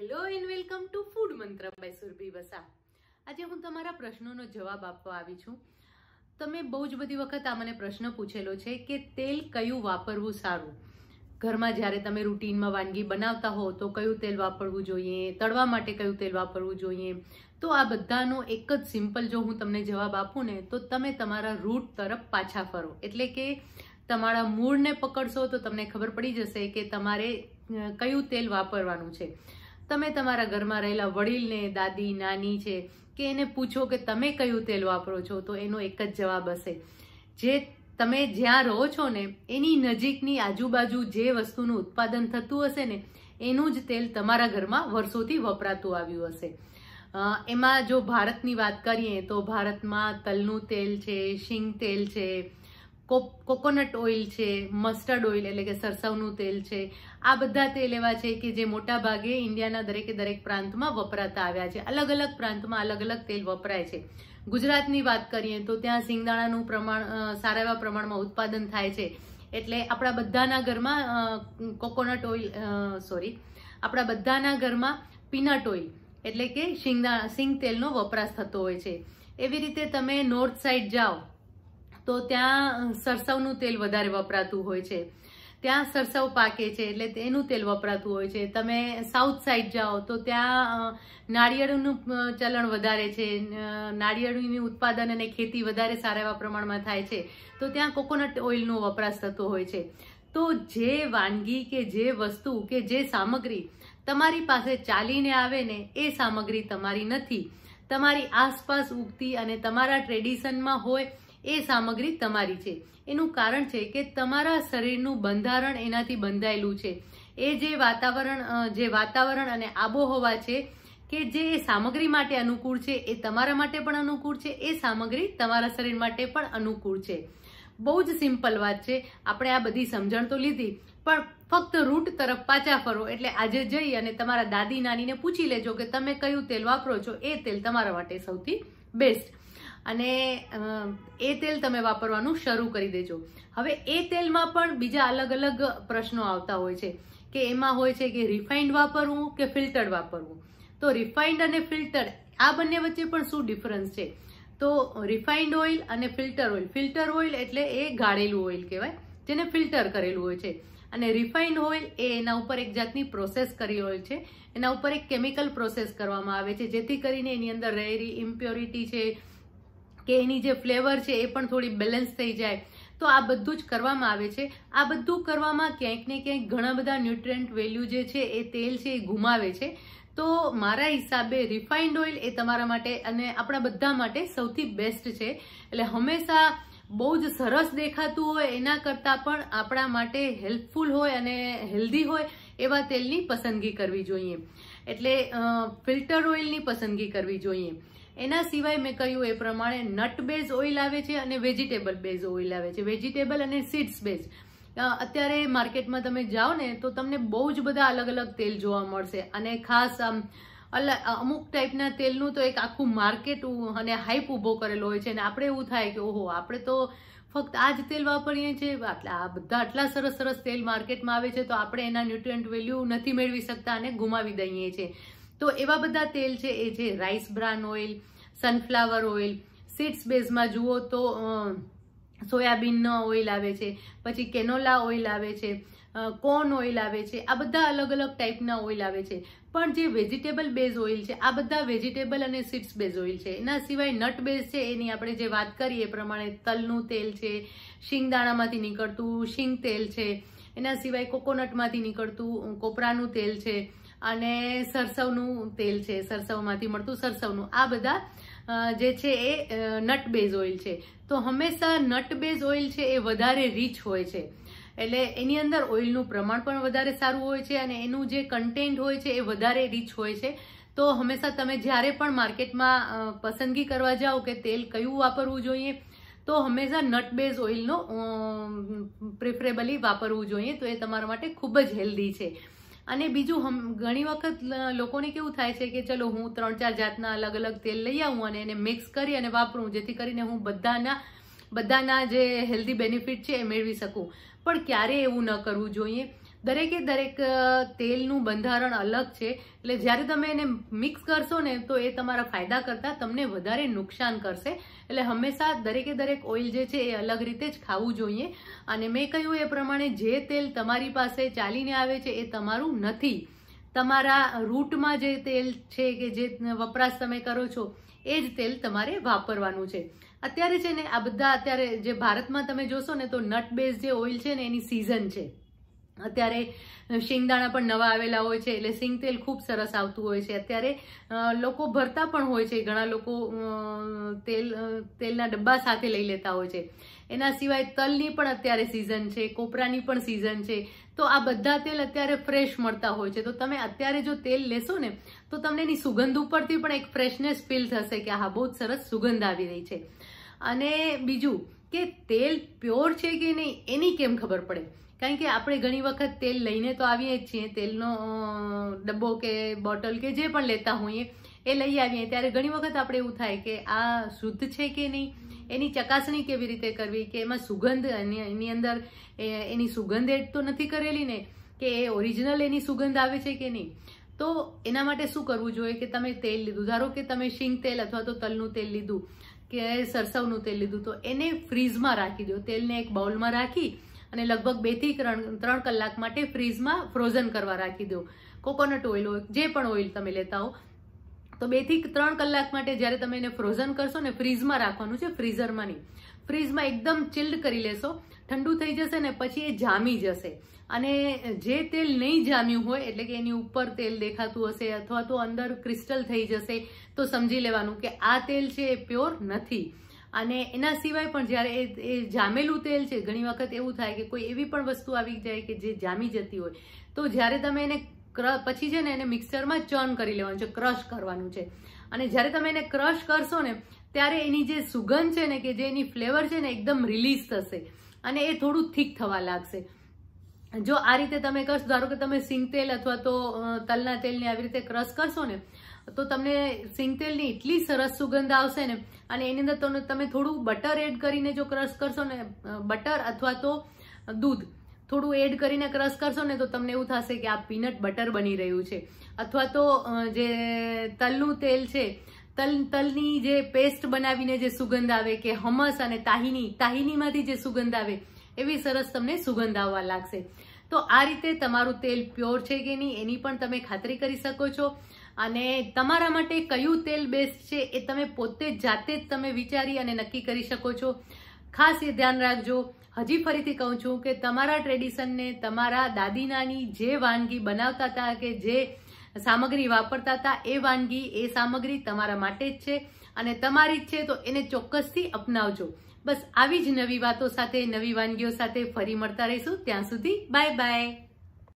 hello and welcome to food Mantra by Surbhi Vasa આજે હું તમારા પ્રશ્નોનો જવાબ આપવા આવી છું તમે બહુ જ બધી વખત આ મને પ્રશ્ન પૂછેલો છે કે તેલ કયું વાપરવું સારું ઘરમાં જ્યારે તમે રૂટીનમાં વાનગી બનાવતા હો તો કયું તેલ વાપરવું જોઈએ તળવા માટે કયું તેલ વાપરવું જોઈએ તો આ બધાનો એક જ સિમ્પલ જો હું તમને જવાબ આપું ને તો તમે તમારા રૂટ તરફ પાછા ફરો એટલે કે તમારા મૂળને પકડશો તો તમને ખબર પડી જશે કે તમારે કયું તેલ વાપરવાનું છે તમે તમારા ઘરમાં રહેલા વડીલને દાદી નાની છે કે એને પૂછો કે તમે કયું તેલ વાપરો છો તો એનો એક જ જવાબ હશે જે તમે જ્યાં રહો છો ને એની નજીકની આજુબાજુ જે વસ્તુનું ઉત્પાદન થતું હશે ને એનું જ તેલ તમારા ઘરમાં વર્ષોથી વપરાતું આવ્યું હશે એમાં જો ભારતની વાત કરીએ તો ભારતમાં તલનું તેલ છે શીંગ તેલ છે કોકોનટ ઓઇલ છે મસ્ટર્ડ ઓઇલ એટલે કે સરસવનું તેલ છે આ બધા તેલ એવા છે કે જે મોટા ભાગે ઇન્ડિયાના દરેકે દરેક પ્રાંતમાં વપરાતા આવ્યા છે અલગ અલગ પ્રાંતમાં અલગ અલગ તેલ વપરાય છે ગુજરાતની વાત કરીએ તો ત્યાં સિંગદાણાનું પ્રમાણ સારા એવા પ્રમાણમાં ઉત્પાદન થાય છે એટલે આપણા બધાના ઘરમાં કોકોનટ ઓઇલ સોરી આપણા બધાના ઘરમાં પીનટ ઓઇલ એટલે કે શિંગદા સિંગ તેલનો વપરાશ થતો હોય છે એવી રીતે તમે નોર્થ સાઈડ જાઓ તો ત્યાં સરસવનું તેલ વધારે વપરાતું હોય છે ત્યાં સરસવ પાકે છે એટલે એનું તેલ વપરાતું હોય છે તમે સાઉથ સાઈડ જાઓ તો ત્યાં નાળિયેરનું ચલણ વધારે છે નાળિયેરનું ઉત્પાદન અને ખેતી વધારે સારા એવા પ્રમાણમાં થાય છે તો ત્યાં કોકોનટ ઓઇલનો વપરાશ થતો હોય છે તો જે વાનગી કે જે વસ્તુ કે જે સામગ્રી તમારી પાસે ચાલીને આવે ને એ સામગ્રી તમારી નથી તમારી આસપાસ ઉગતી અને તમારા ટ્રેડિશનમાં હોય એ સામગ્રી તમારી છે એનું કારણ છે કે તમારા શરીરનું બંધારણ એનાથી બંધાયેલું છે એ જે વાતાવરણ જે વાતાવરણ અને આબોહવા છે કે જે સામગ્રી માટે અનુકૂળ છે એ તમારા માટે પણ અનુકૂળ છે એ સામગ્રી તમારા શરીર માટે પણ અનુકૂળ છે બહુ જ સિમ્પલ વાત છે આપણે આ બધી સમજણ તો લીધી પણ ફક્ત રૂટ તરફ પાછા ફરો એટલે આજે જઈ અને તમારા દાદી નાનીને પૂછી લેજો કે તમે કયું તેલ વાપરો છો એ તેલ તમારા માટે સૌથી બેસ્ટ અને એ તેલ તમે વાપરવાનું શરૂ કરી દેજો હવે એ તેલમાં પણ બીજા અલગ અલગ પ્રશ્નો આવતા હોય છે કે એમાં હોય છે કે રિફાઇન્ડ વાપરવું કે ફિલ્ટર્ડ વાપરવું તો રિફાઇન્ડ અને ફિલ્ટર આ બંને વચ્ચે પણ શું ડિફરન્સ છે તો રિફાઇન્ડ ઓઇલ અને ફિલ્ટર ઓઇલ ફિલ્ટર ઓઇલ એટલે એ ગાળેલું ઓઇલ કહેવાય જેને ફિલ્ટર કરેલું હોય છે અને રિફાઇન્ડ ઓઇલ એ એના ઉપર એક જાતની પ્રોસેસ કરી હોય છે એના ઉપર એક કેમિકલ પ્રોસેસ કરવામાં આવે છે જેથી કરીને એની અંદર રહેલી ઇમ્પ્યોરિટી છે કે એની જે ફ્લેવર છે એ પણ થોડી બેલેન્સ થઈ જાય તો આ બધું જ કરવામાં આવે છે આ બધું કરવામાં ક્યાંક ને ક્યાંક ઘણા બધા ન્યુટ્રન્ટ વેલ્યુ જે છે એ તેલ છે એ ગુમાવે છે તો મારા હિસાબે રિફાઇન્ડ ઓઇલ એ તમારા માટે અને આપણા બધા માટે સૌથી બેસ્ટ છે એટલે હંમેશા બહુ જ સરસ દેખાતું હોય એના કરતાં પણ આપણા માટે હેલ્પફુલ હોય અને હેલ્ધી હોય એવા તેલની પસંદગી કરવી જોઈએ એટલે ફિલ્ટર ઓઇલની પસંદગી કરવી જોઈએ એના સિવાય મેં કહ્યું એ પ્રમાણે નટ બેઝ ઓઇલ આવે છે અને વેજીટેબલ બેઝ ઓઇલ આવે છે વેજીટેબલ અને સીડ્સ બેઝ અત્યારે માર્કેટમાં તમે જાઓ ને તો તમને બહુ જ બધા અલગ અલગ તેલ જોવા મળશે અને ખાસ આમ અમુક ટાઈપના તેલનું તો એક આખું માર્કેટ અને હાઈપ ઊભો કરેલો હોય છે અને આપણે એવું થાય કે ઓહો આપણે તો ફક્ત આ જ તેલ વાપરીએ છીએ આટલા આ બધા આટલા સરસ સરસ તેલ માર્કેટમાં આવે છે તો આપણે એના ન્યુટ્રિયન્ટ વેલ્યુ નથી મેળવી શકતા અને ગુમાવી દઈએ છીએ તો એવા બધા તેલ છે એ જે rice bran oil sunflower oil seeds બેઝમાં જુઓ તો સોયાબીનનો ઓઇલ આવે છે પછી કેનોલા ઓઇલ આવે છે કોર્ન ઓઇલ આવે છે આ બધા અલગ અલગ ટાઈપના ઓઇલ આવે છે પણ જે વેજીટેબલ બેઝ ઓઇલ છે આ બધા વેજીટેબલ અને સીડ્સ બેઝ ઓઇલ છે એના સિવાય નટ બેઝ છે એની આપણે જે વાત કરીએ એ પ્રમાણે તલનું તેલ છે શિંગદાણામાંથી નીકળતું શિંગ તેલ છે એના સિવાય કોકોનટમાંથી નીકળતું કોપરાનું તેલ છે અને સરસવનું તેલ છે સરસવમાંથી મળતું સરસવનું આ બધા જે છે એ નટ બેઝ ઓઇલ છે તો હંમેશા નટ બેઝ ઓઇલ છે એ વધારે રીચ હોય છે એટલે એની અંદર ઓઇલનું પ્રમાણ પણ વધારે સારું હોય છે અને એનું જે કન્ટેન્ટ હોય છે એ વધારે રીચ હોય છે તો હંમેશા તમે જ્યારે પણ માર્કેટમાં પસંદગી કરવા જાઓ કે તેલ કયું વાપરવું જોઈએ તો હંમેશા નટ બેઝ ઓઇલનો પ્રિફરેબલી વાપરવું જોઈએ તો એ તમારા માટે ખૂબ જ હેલ્ધી છે અને બીજું હમ ઘણી વખત લોકોને કેવું થાય છે કે ચલો હું ત્રણ ચાર જાતના અલગ અલગ તેલ લઈ આવું અને એને મિક્સ કરી અને વાપરું જેથી કરીને હું બધાના બધાના જે હેલ્ધી બેનિફિટ છે એ મેળવી શકું પણ ક્યારેય એવું ન કરવું જોઈએ દરેકે દરેક તેલનું બંધારણ અલગ છે એટલે જ્યારે તમે એને મિક્સ કરશો ને તો એ તમારા ફાયદા કરતાં તમને વધારે નુકસાન કરશે એટલે હંમેશા દરેકે દરેક ઓઇલ જે છે એ અલગ રીતે જ ખાવું જોઈએ અને મેં કહ્યું એ પ્રમાણે જે તેલ તમારી પાસે ચાલીને આવે છે એ તમારું નથી તમારા રૂટમાં જે તેલ છે કે જે વપરાશ તમે કરો છો એ જ તેલ તમારે વાપરવાનું છે અત્યારે છે ને આ બધા અત્યારે જે ભારતમાં તમે જોશો ને તો નટ બેઝ જે ઓઇલ છે ને એની સિઝન છે અત્યારે શિંગદાણા પણ નવા આવેલા હોય છે એટલે સિંગ તેલ ખૂબ સરસ આવતું હોય છે અત્યારે લોકો ભરતા પણ હોય છે ઘણા લોકો તેલ તેલના ડબ્બા સાથે લઈ લેતા હોય છે એના સિવાય તલની પણ અત્યારે સિઝન છે કોપરાની પણ સિઝન છે તો આ બધા તેલ અત્યારે ફ્રેશ મળતા હોય છે તો તમે અત્યારે જો તેલ લેશો ને તો તમને એની સુગંધ ઉપરથી પણ એક ફ્રેશનેસ ફીલ થશે કે હા બહુ સરસ સુગંધ આવી રહી છે અને બીજું કે તેલ પ્યોર છે કે નહીં એની કેમ ખબર પડે કારણ કે આપણે ઘણી વખત તેલ લઈને તો આવીએ જ છીએ તેલનો ડબ્બો કે બોટલ કે જે પણ લેતા હોઈએ એ લઈ આવીએ ત્યારે ઘણી વખત આપણે એવું થાય કે આ શુદ્ધ છે કે નહીં એની ચકાસણી કેવી રીતે કરવી કે એમાં સુગંધ એની અંદર એની સુગંધ એડ તો નથી કરેલી ને કે એ ઓરિજિનલ એની સુગંધ આવે છે કે નહીં તો એના માટે શું કરવું જોઈએ કે તમે તેલ લીધું ધારો કે તમે શીંગ તેલ અથવા તો તલનું તેલ લીધું કે સરસવનું તેલ લીધું તો એને ફ્રીઝમાં રાખી દો તેલને એક બાઉલમાં રાખી અને લગભગ બેથી ત્રણ કલાક માટે ફ્રીઝમાં ફ્રોઝન કરવા રાખી દો કોકોનટ ઓઇલ જે પણ ઓઇલ તમે લેતા હો તો બેથી ત્રણ કલાક માટે જ્યારે તમે એને ફ્રોઝન કરશો ને ફ્રીઝમાં રાખવાનું છે ફ્રીઝરમાં નહીં ફ્રીઝમાં એકદમ ચિલ્ડ કરી લેશો ઠંડુ થઈ જશે ને પછી એ જામી જશે અને જે તેલ નહીં જામ્યું હોય એટલે કે એની ઉપર તેલ દેખાતું હશે અથવા તો અંદર ક્રિસ્ટલ થઈ જશે તો સમજી લેવાનું કે આ તેલ છે એ પ્યોર નથી અને એના સિવાય પણ જ્યારે એ જામેલું તેલ છે ઘણી વખત એવું થાય કે કોઈ એવી પણ વસ્તુ આવી જાય કે જે જામી જતી હોય તો જ્યારે તમે એને પછી છે ને એને મિક્સરમાં ચર્ન કરી લેવાનું છે ક્રશ કરવાનું છે અને જ્યારે તમે એને ક્રશ કરશો ને ત્યારે એની જે સુગંધ છે ને કે જે એની ફ્લેવર છે ને એકદમ રિલીઝ થશે અને એ થોડું થીક થવા લાગશે જો આ રીતે તમે કરશો ધારો કે તમે સિંગ તેલ અથવા તો તલના તેલને આવી રીતે ક્રશ કરશો ને તો તમને સિંગ તેલની એટલી સરસ સુગંધ આવશે ને અને એની અંદર તમે થોડું બટર એડ કરીને જો ક્રશ કરશો ને બટર અથવા તો દૂધ થોડું એડ કરીને ક્રશ કરશો ને તો તમને એવું થશે કે આ પીનટ બટર બની રહ્યું છે અથવા તો જે તલનું તેલ છે તલ તલની જે પેસ્ટ બનાવીને જે સુગંધ આવે કે હમસ અને તાહિની તાહિનીમાંથી જે સુગંધ આવે એવી સરસ તમને સુગંધ આવવા લાગશે તો આ રીતે તમારું તેલ પ્યોર છે કે નહીં એની પણ તમે ખાતરી કરી શકો છો અને તમારા માટે કયું તેલ બેસ્ટ છે એ તમે પોતે જાતે જ તમે વિચારી અને નક્કી કરી શકો છો ખાસ એ ધ્યાન રાખજો હજી ફરીથી કહું છું કે તમારા ટ્રેડિશનને તમારા દાદી નાની જે વાનગી બનાવતા હતા કે જે સામગ્રી વાપરતા હતા એ વાનગી એ સામગ્રી તમારા માટે જ છે અને તમારી જ છે તો એને ચોક્કસથી અપનાવજો બસ આવી જ નવી વાતો સાથે નવી વાનગીઓ સાથે ફરી મળતા રહીશું ત્યાં સુધી બાય બાય